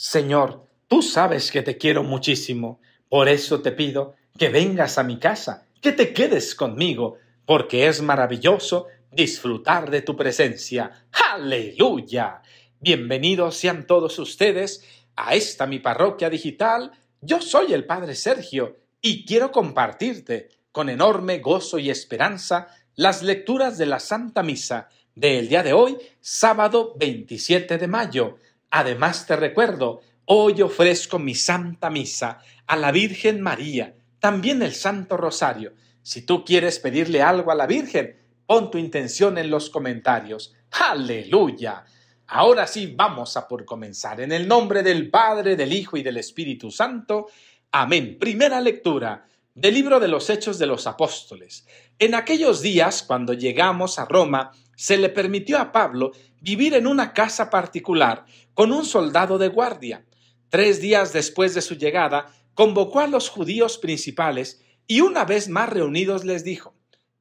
Señor, tú sabes que te quiero muchísimo, por eso te pido que vengas a mi casa, que te quedes conmigo, porque es maravilloso disfrutar de tu presencia. Aleluya. Bienvenidos sean todos ustedes a esta mi parroquia digital. Yo soy el Padre Sergio y quiero compartirte con enorme gozo y esperanza las lecturas de la Santa Misa del día de hoy, sábado 27 de mayo. Además te recuerdo, hoy ofrezco mi Santa Misa a la Virgen María, también el Santo Rosario. Si tú quieres pedirle algo a la Virgen, pon tu intención en los comentarios. Aleluya. Ahora sí, vamos a por comenzar. En el nombre del Padre, del Hijo y del Espíritu Santo. Amén. Primera lectura del libro de los Hechos de los Apóstoles. En aquellos días, cuando llegamos a Roma, se le permitió a Pablo vivir en una casa particular con un soldado de guardia. Tres días después de su llegada, convocó a los judíos principales y una vez más reunidos les dijo,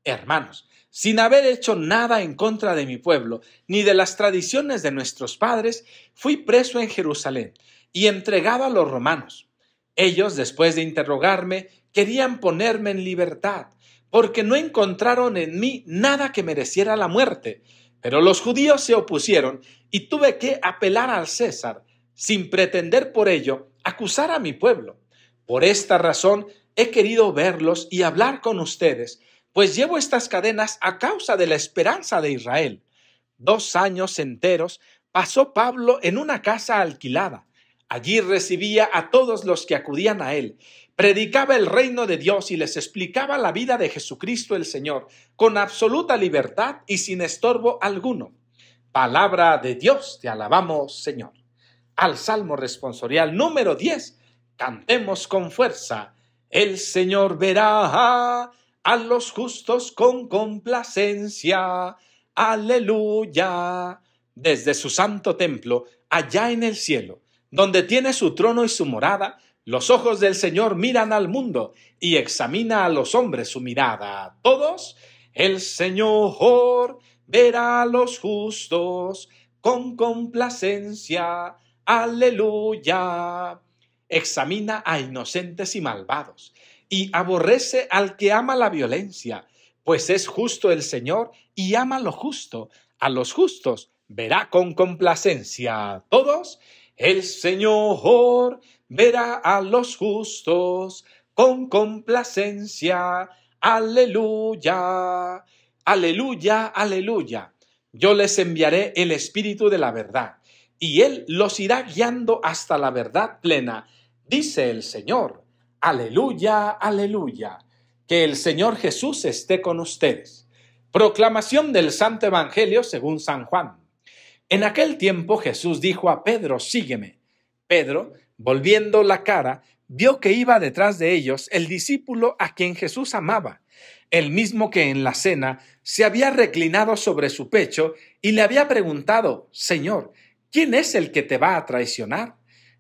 Hermanos, sin haber hecho nada en contra de mi pueblo, ni de las tradiciones de nuestros padres, fui preso en Jerusalén y entregado a los romanos. Ellos, después de interrogarme, querían ponerme en libertad, porque no encontraron en mí nada que mereciera la muerte, pero los judíos se opusieron y tuve que apelar al César, sin pretender por ello acusar a mi pueblo. Por esta razón he querido verlos y hablar con ustedes, pues llevo estas cadenas a causa de la esperanza de Israel. Dos años enteros pasó Pablo en una casa alquilada. Allí recibía a todos los que acudían a él, predicaba el reino de Dios y les explicaba la vida de Jesucristo el Señor con absoluta libertad y sin estorbo alguno. Palabra de Dios, te alabamos Señor. Al Salmo responsorial número 10, cantemos con fuerza. El Señor verá a los justos con complacencia. Aleluya. Desde su santo templo, allá en el cielo, donde tiene su trono y su morada, los ojos del Señor miran al mundo y examina a los hombres su mirada. todos, el Señor verá a los justos con complacencia. Aleluya. Examina a inocentes y malvados y aborrece al que ama la violencia, pues es justo el Señor y ama lo justo. A los justos verá con complacencia. Todos, el Señor verá a los justos con complacencia. Aleluya, aleluya, aleluya. Yo les enviaré el Espíritu de la verdad, y Él los irá guiando hasta la verdad plena, dice el Señor. Aleluya, aleluya. Que el Señor Jesús esté con ustedes. Proclamación del Santo Evangelio según San Juan. En aquel tiempo Jesús dijo a Pedro, sígueme. Pedro, volviendo la cara, vio que iba detrás de ellos el discípulo a quien Jesús amaba, el mismo que en la cena se había reclinado sobre su pecho y le había preguntado, Señor, ¿quién es el que te va a traicionar?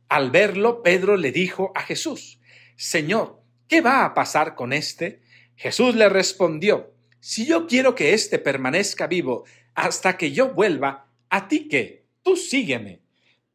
Al verlo, Pedro le dijo a Jesús, Señor, ¿qué va a pasar con este? Jesús le respondió, Si yo quiero que éste permanezca vivo hasta que yo vuelva, a ti qué? tú sígueme.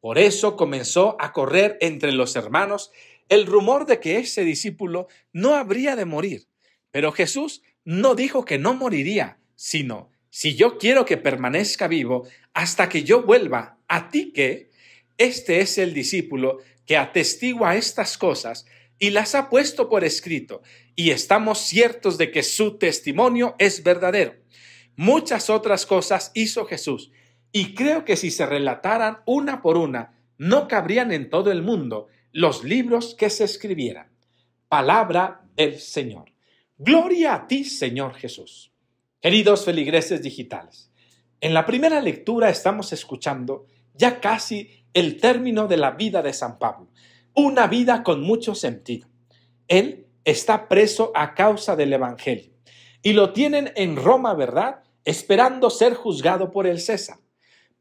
Por eso comenzó a correr entre los hermanos el rumor de que ese discípulo no habría de morir. Pero Jesús no dijo que no moriría, sino, si yo quiero que permanezca vivo hasta que yo vuelva, a ti que, este es el discípulo que atestigua estas cosas y las ha puesto por escrito, y estamos ciertos de que su testimonio es verdadero. Muchas otras cosas hizo Jesús y creo que si se relataran una por una, no cabrían en todo el mundo los libros que se escribieran. Palabra del Señor. Gloria a ti, Señor Jesús. Queridos feligreses digitales, en la primera lectura estamos escuchando ya casi el término de la vida de San Pablo, una vida con mucho sentido. Él está preso a causa del Evangelio y lo tienen en Roma, ¿verdad? Esperando ser juzgado por el César.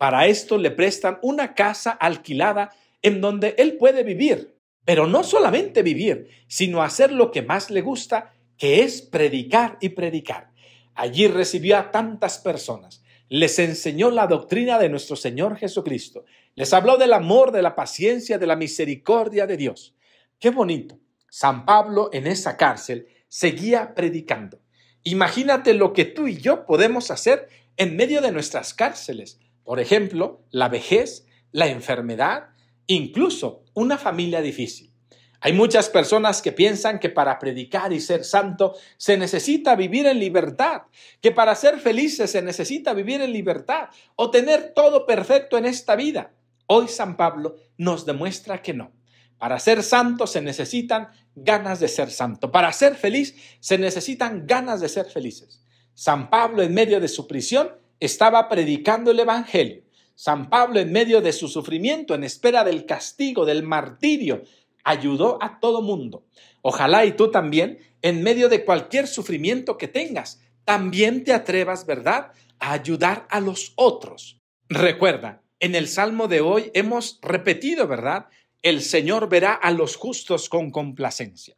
Para esto le prestan una casa alquilada en donde él puede vivir, pero no solamente vivir, sino hacer lo que más le gusta, que es predicar y predicar. Allí recibió a tantas personas, les enseñó la doctrina de nuestro Señor Jesucristo, les habló del amor, de la paciencia, de la misericordia de Dios. Qué bonito. San Pablo en esa cárcel seguía predicando. Imagínate lo que tú y yo podemos hacer en medio de nuestras cárceles, por ejemplo, la vejez, la enfermedad, incluso una familia difícil. Hay muchas personas que piensan que para predicar y ser santo se necesita vivir en libertad, que para ser felices se necesita vivir en libertad o tener todo perfecto en esta vida. Hoy San Pablo nos demuestra que no. Para ser santo se necesitan ganas de ser santo. Para ser feliz se necesitan ganas de ser felices. San Pablo en medio de su prisión estaba predicando el Evangelio. San Pablo, en medio de su sufrimiento, en espera del castigo, del martirio, ayudó a todo mundo. Ojalá y tú también, en medio de cualquier sufrimiento que tengas, también te atrevas, ¿verdad?, a ayudar a los otros. Recuerda, en el Salmo de hoy hemos repetido, ¿verdad? El Señor verá a los justos con complacencia.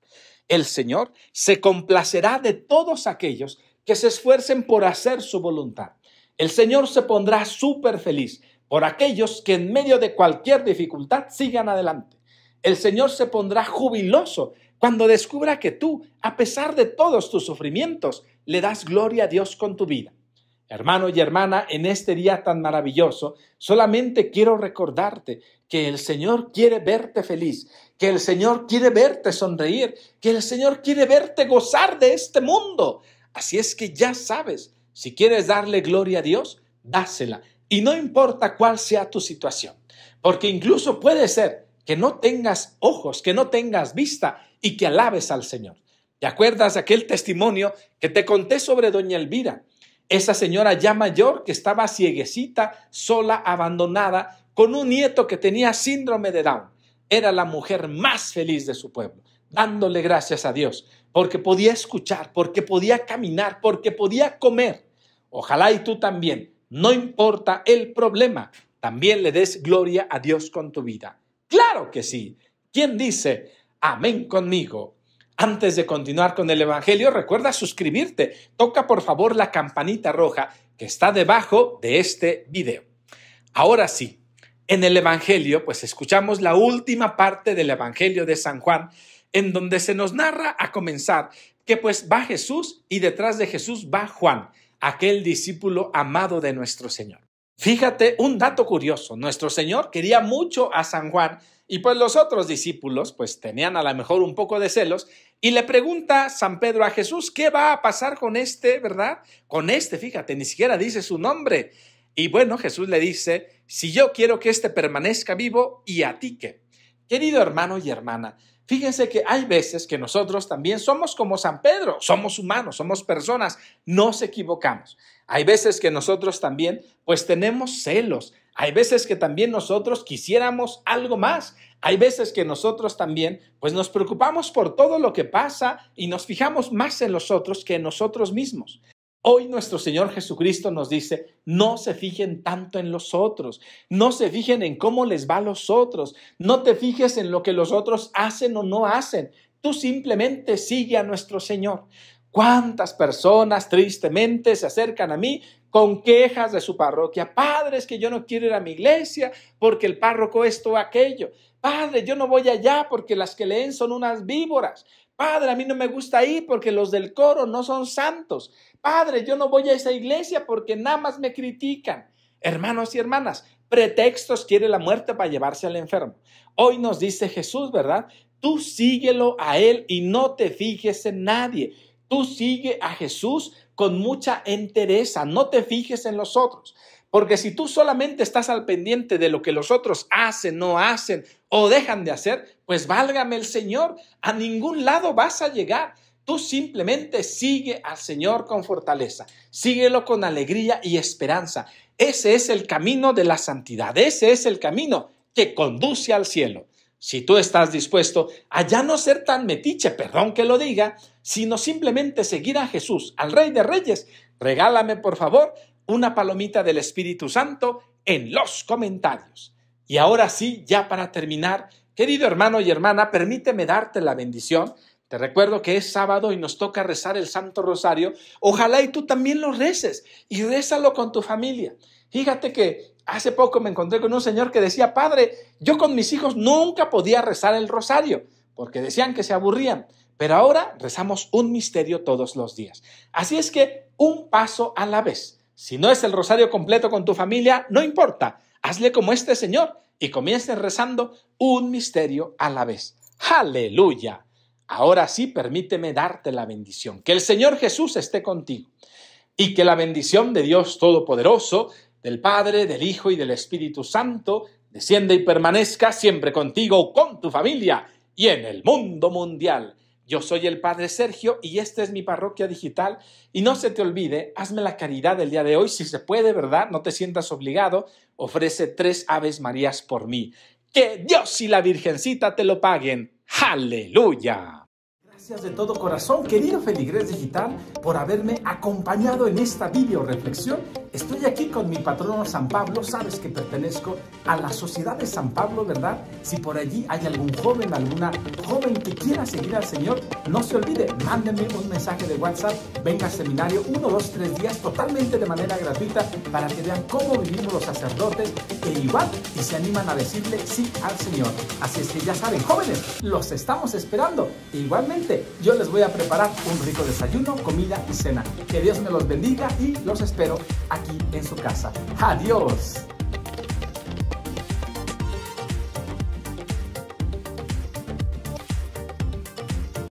El Señor se complacerá de todos aquellos que se esfuercen por hacer su voluntad. El Señor se pondrá súper feliz por aquellos que en medio de cualquier dificultad sigan adelante. El Señor se pondrá jubiloso cuando descubra que tú, a pesar de todos tus sufrimientos, le das gloria a Dios con tu vida. Hermano y hermana, en este día tan maravilloso, solamente quiero recordarte que el Señor quiere verte feliz, que el Señor quiere verte sonreír, que el Señor quiere verte gozar de este mundo. Así es que ya sabes, si quieres darle gloria a Dios, dásela. Y no importa cuál sea tu situación, porque incluso puede ser que no tengas ojos, que no tengas vista y que alabes al Señor. ¿Te acuerdas de aquel testimonio que te conté sobre doña Elvira? Esa señora ya mayor que estaba cieguecita, sola, abandonada, con un nieto que tenía síndrome de Down. Era la mujer más feliz de su pueblo, dándole gracias a Dios, porque podía escuchar, porque podía caminar, porque podía comer. Ojalá y tú también, no importa el problema, también le des gloria a Dios con tu vida. Claro que sí. ¿Quién dice amén conmigo? Antes de continuar con el Evangelio, recuerda suscribirte. Toca por favor la campanita roja que está debajo de este video. Ahora sí, en el Evangelio, pues escuchamos la última parte del Evangelio de San Juan en donde se nos narra a comenzar que pues va Jesús y detrás de Jesús va Juan, aquel discípulo amado de nuestro Señor. Fíjate un dato curioso, nuestro Señor quería mucho a San Juan y pues los otros discípulos pues tenían a lo mejor un poco de celos y le pregunta San Pedro a Jesús, ¿qué va a pasar con este, verdad? Con este, fíjate, ni siquiera dice su nombre. Y bueno, Jesús le dice, si yo quiero que este permanezca vivo, ¿y a ti qué? Querido hermano y hermana, fíjense que hay veces que nosotros también somos como San Pedro, somos humanos, somos personas, nos equivocamos. Hay veces que nosotros también pues tenemos celos, hay veces que también nosotros quisiéramos algo más, hay veces que nosotros también pues nos preocupamos por todo lo que pasa y nos fijamos más en los otros que en nosotros mismos. Hoy nuestro Señor Jesucristo nos dice, no se fijen tanto en los otros, no se fijen en cómo les va a los otros, no te fijes en lo que los otros hacen o no hacen, tú simplemente sigue a nuestro Señor. ¿Cuántas personas tristemente se acercan a mí con quejas de su parroquia? Padre, es que yo no quiero ir a mi iglesia porque el párroco es o aquello. Padre, yo no voy allá porque las que leen son unas víboras. Padre, a mí no me gusta ir porque los del coro no son santos. Padre, yo no voy a esa iglesia porque nada más me critican. Hermanos y hermanas, pretextos quiere la muerte para llevarse al enfermo. Hoy nos dice Jesús, ¿verdad? Tú síguelo a Él y no te fijes en nadie. Tú sigue a Jesús con mucha entereza, no te fijes en los otros. Porque si tú solamente estás al pendiente de lo que los otros hacen, no hacen o dejan de hacer, pues válgame el Señor, a ningún lado vas a llegar. Tú simplemente sigue al Señor con fortaleza, síguelo con alegría y esperanza. Ese es el camino de la santidad, ese es el camino que conduce al cielo. Si tú estás dispuesto a ya no ser tan metiche, perdón que lo diga, sino simplemente seguir a Jesús, al Rey de Reyes, regálame por favor una palomita del Espíritu Santo en los comentarios. Y ahora sí, ya para terminar, Querido hermano y hermana, permíteme darte la bendición. Te recuerdo que es sábado y nos toca rezar el Santo Rosario. Ojalá y tú también lo reces y rézalo con tu familia. Fíjate que hace poco me encontré con un señor que decía, padre, yo con mis hijos nunca podía rezar el Rosario porque decían que se aburrían. Pero ahora rezamos un misterio todos los días. Así es que un paso a la vez. Si no es el rosario completo con tu familia, no importa. Hazle como este señor y comiences rezando un misterio a la vez. Aleluya. Ahora sí, permíteme darte la bendición. Que el Señor Jesús esté contigo y que la bendición de Dios Todopoderoso, del Padre, del Hijo y del Espíritu Santo, descienda y permanezca siempre contigo, con tu familia y en el mundo mundial. Yo soy el Padre Sergio y esta es mi parroquia digital. Y no se te olvide, hazme la caridad del día de hoy, si se puede, ¿verdad? No te sientas obligado. Ofrece tres Aves Marías por mí. Que Dios y la Virgencita te lo paguen. Aleluya. Gracias de todo corazón, querido Feligrés Digital, por haberme acompañado en esta video reflexión. Estoy aquí con mi patrono San Pablo, sabes que pertenezco a la Sociedad de San Pablo, ¿verdad? Si por allí hay algún joven, alguna joven que quiera seguir al Señor, no se olvide, mándenme un mensaje de WhatsApp, venga al seminario uno, dos, tres días totalmente de manera gratuita para que vean cómo vivimos los sacerdotes e igual y se animan a decirle sí al Señor. Así es que ya saben, jóvenes, los estamos esperando. igualmente, este, yo les voy a preparar un rico desayuno, comida y cena. Que Dios me los bendiga y los espero aquí en su casa. Adiós.